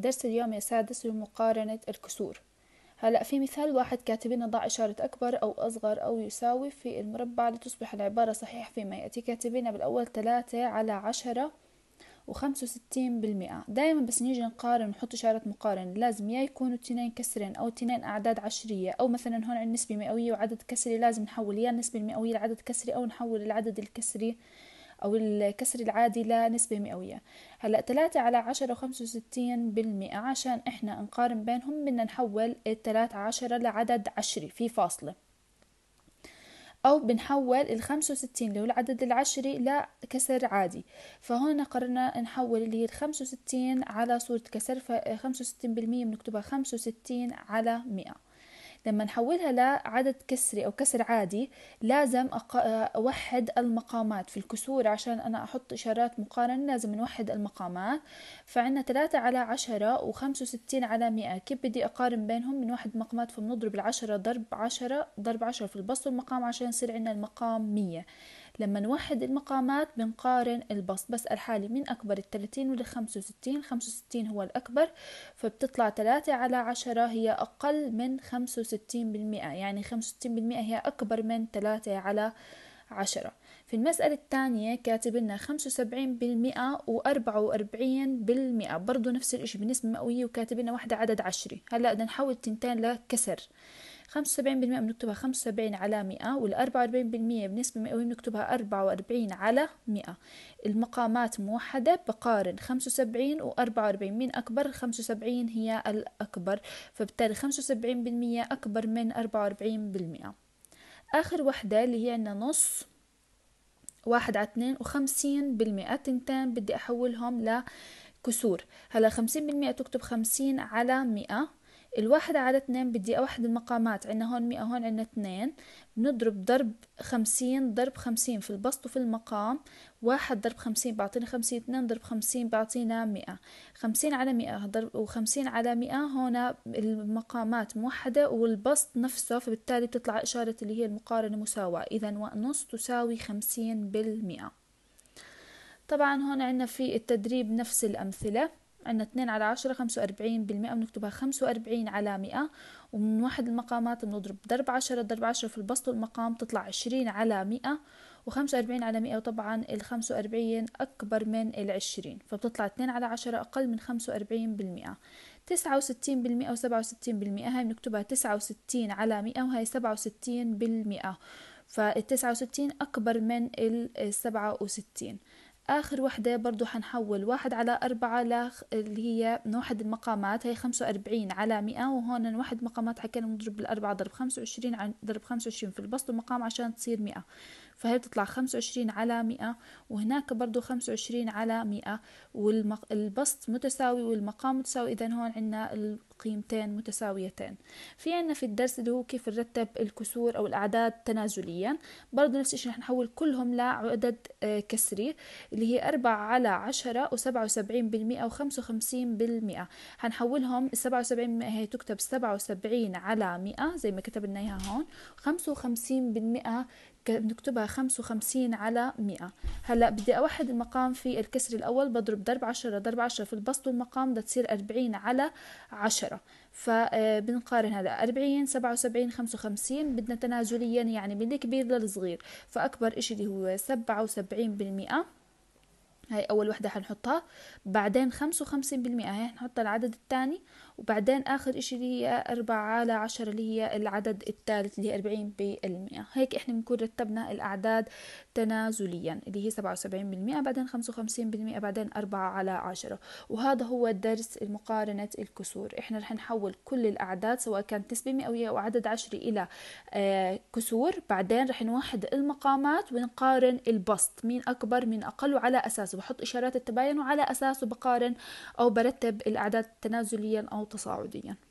درس اليوم السادس لمقارنة الكسور هلأ في مثال واحد كاتبين ضع إشارة أكبر أو أصغر أو يساوي في المربع لتصبح العبارة صحيح فيما يأتي كاتبين بالأول ثلاثة على عشرة وخمسة وستين بالمئة دايما بس نيجي نقارن ونحط إشارة مقارنة لازم يا يكونوا تنين كسرين أو تنين أعداد عشرية أو مثلا هون عن نسبة مئوية وعدد كسري لازم نحول يا النسبة المئوية لعدد كسري أو نحول العدد الكسري أو الكسر العادي لنسبة مئوية هلأ 3 على 10 وستين بالمئة عشان إحنا نقارن بينهم بدنا نحول الثلاثة عشرة لعدد عشري في فاصلة أو بنحول الخمسة وستين اللي هو العدد العشري لكسر عادي فهون قررنا نحول اللي هي الخمسة وستين على صورة كسر فـ 65% بالمية بنكتبها خمسة وستين على مئة لما نحولها لعدد كسري أو كسر عادي لازم أوحد المقامات في الكسور عشان أنا أحط إشارات مقارنة لازم نوحد المقامات فعنا 3 على 10 و 65 على 100 كيف بدي أقارن بينهم بنوحد مقامات فبنضرب العشرة ضرب عشرة ضرب عشرة في البسط والمقام عشان يصير عنا المقام 100 لما نوحد المقامات بنقارن البسط بسأل حالي مين أكبر التلاتين ولا خمسة وستين خمسة وستين هو الأكبر فبتطلع تلاتة على عشرة هي أقل من خمسة وستين بالمئة يعني خمسة وستين بالمئة هي أكبر من تلاتة على عشرة في المسألة الثانية كاتب لنا خمسة وسبعين بالمئة وأربعة وأربعين بالمئة برضو نفس الإشي بالنسبة مئوية وكاتب لنا واحدة عدد عشري هلأ بدنا نحول تنتين لكسر خمسة وسبعين بالمئة بنكتبها خمسة وسبعين على مئة والأربعة وأربعين بالمئة بنسبة مئوية بنكتبها أربعة وأربعين على مئة المقامات موحدة بقارن خمسة وسبعين وأربعة وأربعين مين أكبر خمسة وسبعين هي الأكبر فبالتالي خمسة وسبعين بالمئة أكبر من أربعة وأربعين بالمئة آخر وحدة اللي هي عنا نص واحد على اثنين وخمسين بالمئة تنتين بدي أحولهم لكسور هلا خمسين بالمئة تكتب خمسين على مئة الواحد على اتنين بدي أوحد المقامات عنا هون مئة هون عنا اتنين بنضرب ضرب خمسين ضرب خمسين في البسط وفي المقام واحد ضرب خمسين بعطينا خمسين اتنين ضرب خمسين بعطينا مئة خمسين على مئة ضرب وخمسين على مئة هون المقامات موحدة والبسط نفسه فبالتالي بتطلع إشارة اللي هي المقارنة مساواة إذا ونص تساوي خمسين بالمئة طبعا هون عنا في التدريب نفس الأمثلة عندنا 2 على 10 45 بالمئة بنكتبها 45 على 100 ومن واحد المقامات بنضرب ضرب 10 ضرب 10 في البسط والمقام تطلع 20 على 100 و45 على 100 وطبعا ال 45 أكبر من ال 20 فبتطلع 2 على 10 أقل من 45 بالمئة 69 بالمئة و67 بالمئة هاي بنكتبها 69 على 100 وهي 67 بالمئة فال 69 أكبر من ال 67 آخر وحدة برضو حنحول واحد على أربعة لخ اللي هي نوحد المقامات هي خمسة وأربعين على مئة وهون نوحد مقامات حكينا نضرب بالأربعة ضرب خمسة وعشرين ضرب خمسة وعشرين في البسط المقام عشان تصير مئة فهي بتطلع 25 على 100 وهناك برضو 25 على 100 والبسط متساوي والمقام متساوي إذا هون عندنا القيمتين متساويتين في عندنا في الدرس اللي هو كيف نرتب الكسور أو الأعداد تنازليا برضو نفس الشيء رح نحول كلهم لعدد آه، كسري اللي هي 4 على 10 و77% و55% هنحولهم 77% هي تكتب 77 على 100 زي ما كتبنا إياها هون 55% بنكتبها 55 على 100 هلا بدي اوحد المقام في الكسر الاول بضرب ضرب 10 ضرب 10 في البسط والمقام بدها تصير 40 على 10 فبنقارن آه، هذا 40 77 55 بدنا تنازليا يعني من الكبير للصغير فاكبر شيء اللي هو 77% هاي أول وحدة حنحطها بعدين 55% هاي حنحط العدد الثاني وبعدين آخر إشي اللي هي أربعة على عشرة اللي هي العدد الثالث اللي هي أربعين بالمئة هيك إحنا بنكون رتبنا الأعداد تنازليا اللي هي سبعة وسبعين بالمئة بعدين خمسة بالمئة بعدين أربعة على عشرة وهذا هو درس مقارنة الكسور إحنا رح نحول كل الأعداد سواء كانت نسبة مئوية أو عدد عشري إلى آه، كسور بعدين رح نوحد المقامات ونقارن البسط مين أكبر مين أقل وعلى أساسه وبحط إشارات التباين وعلى أساسه بقارن أو برتب الأعداد تنازليا أو تصاعديا